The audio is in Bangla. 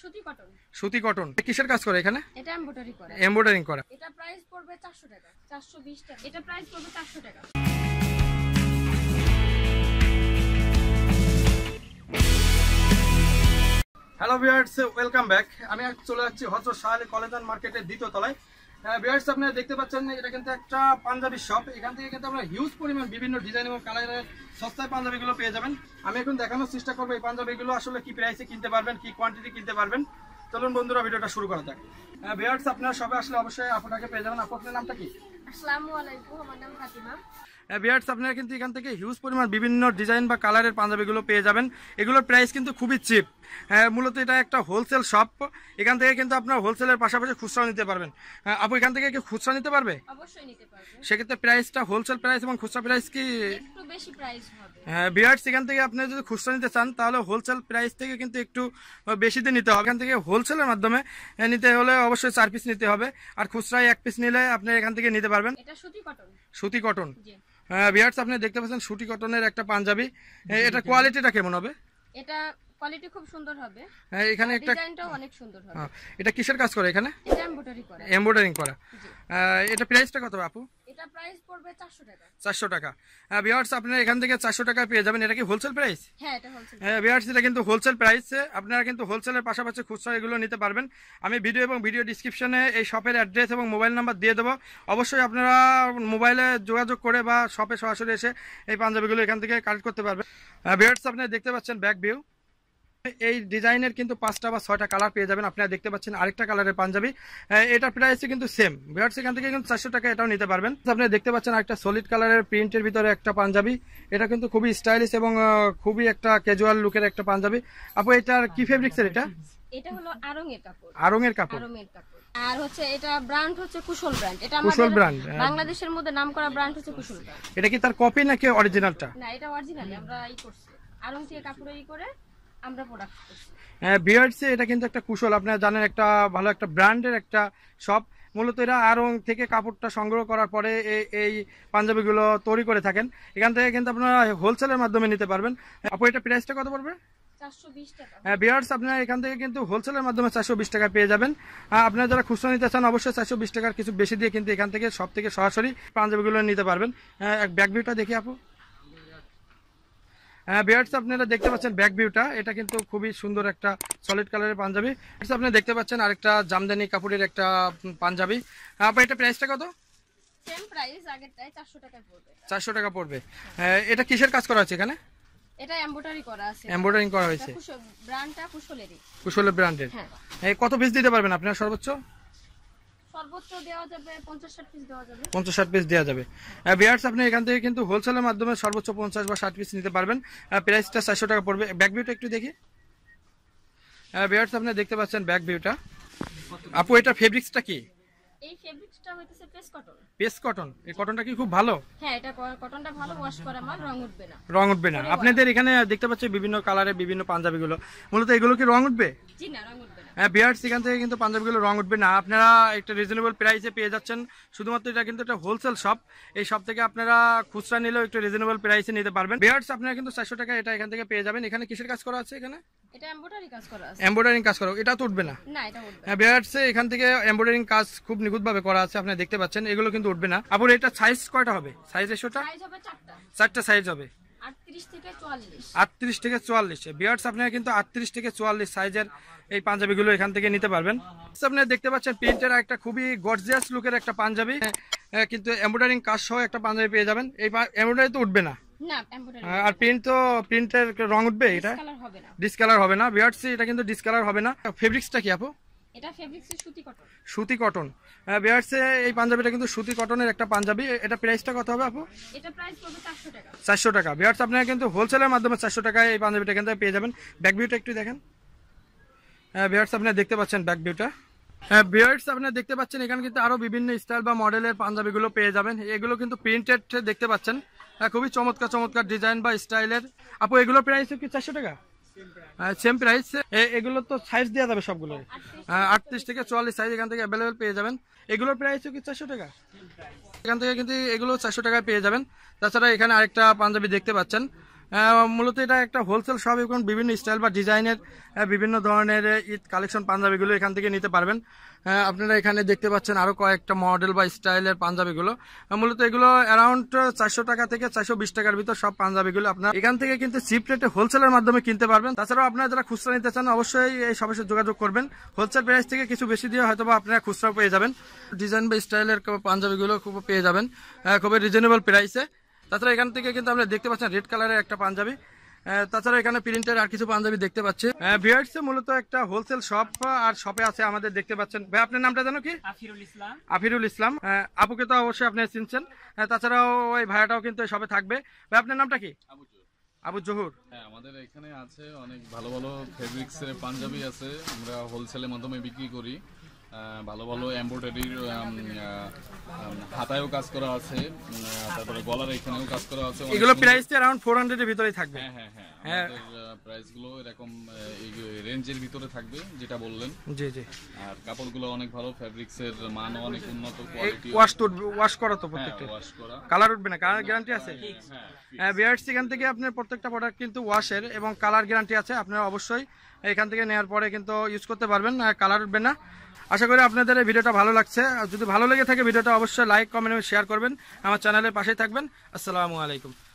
সুতি কটন কিসের কাজ করে এখানে এটা এমব্রয়ডারি এমব্রয়ডারিং এটা প্রাইস পড়বে 400 টাকা 420 টাকা এটা প্রাইস পড়বে 400 টাকা হ্যালো ভিউয়ার্স ওয়েলকাম ব্যাক আমি চলে যাচ্ছি হজর শাহ আলী কলেজ অ্যান্ড মার্কেটের দ্বিতীয় তলায় বিয়ার্স হ্যাঁ, আপনারা দেখতে পাচ্ছেন এটা কিন্তু একটা পাঞ্জাবি শপ এখান থেকে কিন্তু আপনারা হিউজ পরিমাণ বিভিন্ন ডিজাইন এবং কালারের সস্তায় পাঞ্জাবিগুলো পেয়ে যাবেন আমি এখন দেখানোর চেষ্টা করবো এই পাঞ্জাবিগুলো আসলে কি প্রাইসে কিনতে পারবেন কি কোয়ান্টিটি কিনতে পারবেন চলুন বন্ধুরা ভিডিওটা শুরু করা যাক বিয়ার্স হ্যাঁ, আপনারা সবাই আসলে অবশ্যই আপনাকে পেয়ে যাবেন আপনার নামটা কি আসসালামু আলাইকুম আমার নাম ফাতিমা বিয়ার্স আপনারা কিন্তু এখান থেকে হিউজ পরিমাণ বিভিন্ন ডিজাইন বা কালারের পাঞ্জাবিগুলো পেয়ে যাবেন এগুলোর প্রাইস কিন্তু খুবই চিপ হ্যাঁ মূলত এটা একটা হোলসেল শপ এখান থেকে কিন্তু আপনার হোলসেলের পাশাপাশি খুচরা নিতে পারবেন হ্যাঁ, আপু এখান থেকে কি খুচরা নিতে পারবে সেক্ষেত্রে প্রাইসটা হোলসেল প্রাইস এবং খুচরা প্রাইস কি হ্যাঁ বিয়ার্স এখান থেকে আপনি যদি খুচরা নিতে চান তাহলে হোলসেল প্রাইস থেকে কিন্তু একটু বেশি দিয়ে নিতে হবে এখান থেকে হোলসেলের মাধ্যমে নিতে হলে অবশ্যই চার পিস নিতে হবে আর খুচরায় এক পিস নিলে আপনি এখান থেকে নিতে পারবেন সুতি কটন সুতি কটন হ্যাঁ, বিয়ার্স আপনি দেখতে পাচ্ছেন সুটি কটনের একটা পাঞ্জাবি এটা কোয়ালিটিটা কেমন হবে এটা কোয়ালিটি খুব সুন্দর হবে হ্যাঁ এখানে একটা ডিজাইনটাও অনেক সুন্দর হবে হ্যাঁ, এটা কিসের কাজ করে এখানে এটা এমব্রয়ডারি করা এমব্রয়ডারিং করা এটা প্রাইসটা কত আপু এটা প্রাইস পড়বে 400 টাকা 400 টাকা হ্যাঁ ভিউয়ার্স আপনারা এখান থেকে 400 টাকা পেয়ে যাবেন এটা কি হোলসেল প্রাইস হ্যাঁ এটা হোলসেল হ্যাঁ ভিউয়ার্স এটা কিন্তু হোলসেল প্রাইস আপনারা কিন্তু হোলসেলের পাশাপাশি খুচরা এগুলো নিতে পারবেন আমি ভিডিও এবং ভিডিও ডেসক্রিপশনে এই শপের অ্যাড্রেস এবং মোবাইল নাম্বার দিয়ে দেবো অবশ্যই আপনারা মোবাইলে যোগাযোগ করে বা শপে সরাসরি এসে এই পাঞ্জাবিগুলো এখান থেকে কালেক্ট করতে পারবেন ভিউয়ার্স আপনারা দেখতে পাচ্ছেন ব্যাক ভিউ এই ডিজাইনের কিন্তু পাঁচটা বা ছয়টা কালার পেয়ে যাবেন আপনারা দেখতে পাচ্ছেন আরেকটা কালারের পাঞ্জাবি হ্যাঁ, এটা প্রাইস কিন্তু সেম বিরাট সেখান থেকে কিন্তু চারশো টাকা এটাও নিতে পারবেন আপনারা দেখতে পাচ্ছেন একটা সলিড কালারের প্রিন্টের ভিতরে একটা পাঞ্জাবি এটা কিন্তু খুবই স্টাইলিশ এবং খুবই একটা ক্যাজুয়াল লুকের একটা পাঞ্জাবি আপু এটার কি ফেব্রিক স্যার এটা এটা কি তার কপি নাকি অরিজিনালটা না এটা অরিজিনালি আরং থেকে কাপড় করে আমরা প্রোডাক্ট হ্যাঁ এটা কিন্তু একটা কুশল আপনারা জানেন একটা ভালো একটা ব্র্যান্ডের একটা শপ মূলত এরা আরং থেকে কাপড়টা সংগ্রহ করার পরে এই পাঞ্জাবিগুলো তৈরি করে থাকেন এখান থেকে কিন্তু আপনারা হোলসেলের মাধ্যমে নিতে পারবেন হ্যাঁ, আপু এটা প্রাইসটা কত পড়বে বিয়ার্স হ্যাঁ, আপনারা এখান থেকে কিন্তু হোলসেলের মাধ্যমে চারশো বিশ টাকা পেয়ে যাবেন হ্যাঁ, যারা নিতে চান অবশ্যই চারশো বিশ টাকার কিছু বেশি দিয়ে কিন্তু এখান থেকে সব থেকে সরাসরি পাঞ্জাবিগুলো নিতে পারবেন ব্যাগ ভিউটা দেখি আপু হ্যাঁ বিয়ার্স আপনারা দেখতে পাচ্ছেন ব্যাক ভিউটা এটা কিন্তু খুবই সুন্দর একটা সলিড কালারের পাঞ্জাবি আপনারা দেখতে পাচ্ছেন আরেকটা জামদানি কাপড়ের একটা পাঞ্জাবি হ্যাঁ, আপনার এটা প্রাইসটা কত চারশো টাকা পড়বে হ্যাঁ, এটা কিসের কাজ করা আছে এখানে এটা এমব্রয়ডারি করা আছে এমব্রয়ডারিং করা হয়েছে ব্র্যান্ডটা কুশলেরই কুশলের ব্র্যান্ডের হ্যাঁ কত পিস দিতে পারবেন আপনারা সর্বোচ্চ পঞ্চাশ ষাট পিস দেওয়া যাবে 50 60 আপনি এখান থেকে কিন্তু হোলসেলের মাধ্যমে সর্বোচ্চ পঞ্চাশ বা ষাট পিস নিতে পারবেন প্রাইসটা চারশো টাকা পড়বে ব্যাক ভিউটা একটু দেখি ভিউয়ার্স আপনি দেখতে পাচ্ছেন ব্যাক ভিউটা আপু এটা ফেব্রিক্সটা কি পেস কটন এই কটনটা কি খুব ভালো হ্যাঁ উঠবে না আপনাদের এখানে দেখতে পাচ্ছি বিভিন্ন কালারে বিভিন্ন পাঞ্জাবিগুলো মূলত এগুলো কি রং রং উঠবে হ্যাঁ বিয়ার্ড সেখান থেকে কিন্তু পাঞ্জাবিগুলো রং উঠবে না আপনারা একটা রিজনেবল প্রাইসে পেয়ে যাচ্ছেন শুধুমাত্র এটা কিন্তু একটা হোলসেল শপ এই শপ থেকে আপনারা খুচরা নিলেও একটু রিজনেবল প্রাইসে নিতে পারবেন বিয়ার্ডস আপনারা কিন্তু চারশো টাকা এটা এখান থেকে পেয়ে যাবেন এখানে কিসের কাজ করা আছে এখানে এমব্রয়ডারিং কাজ করা এটা তো উঠবে না হ্যাঁ এখান থেকে এমব্রয়ডারিং কাজ খুব করা আছে আপনি দেখতে পাচ্ছেন এগুলো কিন্তু উঠবে না আপনার এটা সাইজ কয়টা হবে সাইজ এসোটা চারটা সাইজ হবে আটত্রিশ থেকে চুয়াল্লিশ বিয়ার্ডস আপনারা কিন্তু আটত্রিশ থেকে চুয়াল্লিশ সাইজের এই পাঞ্জাবিগুলো এখান থেকে নিতে পারবেন আপনারা দেখতে পাচ্ছেন প্রিন্টের একটা খুবই গর্জিয়াস লুকের একটা পাঞ্জাবি হ্যাঁ, হ্যাঁ, কিন্তু এমব্রয়ডারিং কাজ সহ একটা পাঞ্জাবি পেয়ে যাবেন এই এমব্রয়ডারি তো উঠবে না হ্যাঁ, আর প্রিন্ট তো প্রিন্টের রং উঠবে এটা ডিসকালার হবে না বিয়ার্ডস এটা কিন্তু ডিসকালার হবে না ফেব্রিক্সটা কি আপু সুতি কটন সুতি কটন বিয়ার্সে এই পাঞ্জাবিটা কিন্তু সুতি কটনের একটা পাঞ্জাবি এটা প্রাইসটা কত হবে আপু চারশো টাকা 400 টাকা বিয়ার্স আপনারা কিন্তু হোলসেলের মাধ্যমে চারশো টাকায় এই পাঞ্জাবিটা কিন্তু পেয়ে যাবেন ব্যাক ভিউটা একটু দেখেন বিয়ার্স আপনারা দেখতে পাচ্ছেন ব্যাক ভিউটা হ্যাঁ বিয়ার্ডস আপনারা দেখতে পাচ্ছেন এখানে কিন্তু আরও বিভিন্ন স্টাইল বা মডেলের পাঞ্জাবিগুলো পেয়ে যাবেন এগুলো কিন্তু প্রিন্টেড দেখতে পাচ্ছেন খুবই চমৎকার চমৎকার ডিজাইন বা স্টাইলের আপু এগুলো প্রাইস কি চারশো টাকা সেম হ্যাঁ, প্রাইস এগুলো তো সাইজ দেওয়া যাবে সবগুলো আটত্রিশ থেকে হ্যাঁ, চুয়াল্লিশ সাইজ এখান থেকে অ্যাভেলেবেল পেয়ে যাবেন এগুলোর প্রাইসও কি চারশো টাকা এখান থেকে কিন্তু এগুলো চারশো টাকায় পেয়ে যাবেন তাছাড়া এখানে আরেকটা পাঞ্জাবি দেখতে পাচ্ছেন হ্যাঁ, মূলত এটা একটা হোলসেল শপ এবং বিভিন্ন স্টাইল বা ডিজাইনের হ্যাঁ, বিভিন্ন ধরনের ঈদ কালেকশন পাঞ্জাবিগুলো এখান থেকে নিতে পারবেন হ্যাঁ, আপনারা এখানে দেখতে পাচ্ছেন আরও কয়েকটা মডেল বা স্টাইলের পাঞ্জাবিগুলো মূলত এগুলো অ্যারাউন্ড চারশো টাকা থেকে চারশো বিশ টাকার ভিতর সব পাঞ্জাবিগুলো আপনার এখান থেকে কিন্তু চিপ রেটে হোলসেলের মাধ্যমে কিনতে পারবেন তাছাড়াও আপনারা যারা খুচরা নিতে চান অবশ্যই এই সবার সাথে যোগাযোগ করবেন হোলসেল প্রাইস থেকে কিছু বেশি দিয়ে হয়তো বা আপনারা খুচরাও পেয়ে যাবেন ডিজাইন বা স্টাইলের পাঞ্জাবিগুলো খুব পেয়ে যাবেন খুবই রিজনেবল প্রাইসে তাছাড়া এখান থেকে কিন্তু আপনারা দেখতে পাচ্ছেন রেড কালারের একটা পাঞ্জাবি তাছাড়া এখানে প্রিন্টের আর কিছু পাঞ্জাবি দেখতে পাচ্ছি ভিয়ার্স মূলত একটা হোলসেল শপ আর শপে আছে আমাদের দেখতে পাচ্ছেন ভাই আপনার নামটা জানো কি আফিরুল ইসলাম আপুকে তো অবশ্যই আপনি চিনছেন তাছাড়াও ওই ভাইয়াটাও কিন্তু শপে থাকবে ভাই আপনার নামটা কি আবু জহুর হ্যাঁ আমাদের এখানে আছে অনেক ভালো ভালো এর পাঞ্জাবি আছে আমরা হোলসেলের মাধ্যমে বিক্রি করি ভালো ভালো এমব্রয়ডারির হাতায়ও কাজ করা আছে তারপরে গলার এখানেও কাজ করা আছে এগুলো প্রাইস তো अराउंड 400 এর ভিতরেই থাকবে হ্যাঁ হ্যাঁ হ্যাঁ, হ্যাঁ। এরকম এই রেঞ্জের ভিতরে থাকবে যেটা বললেন জি জি আর কাপড়গুলো অনেক ভালো মান অনেক উন্নত কোয়ালিটি ওয়াশ তো ওয়াশ করা তো হ্যাঁ, প্রত্যেকটা ওয়াশ করা কালার উঠবে না কালার গ্যারান্টি আছে হ্যাঁ, হ্যাঁ বিয়ার্ডস এখান থেকে আপনার প্রত্যেকটা প্রোডাক্ট কিন্তু ওয়াশের এবং কালার গ্যারান্টি আছে আপনারা অবশ্যই এখান থেকে নেওয়ার পরে কিন্তু ইউজ করতে পারবেন কালার উঠবে না আশা করি আপনাদের এই ভিডিওটা ভালো লাগছে যদি ভালো লেগে থাকে ভিডিওটা অবশ্যই লাইক কমেন্ট শেয়ার করবেন আমার চ্যানেলের পাশেই থাকবেন আসসালামু আলাইকুম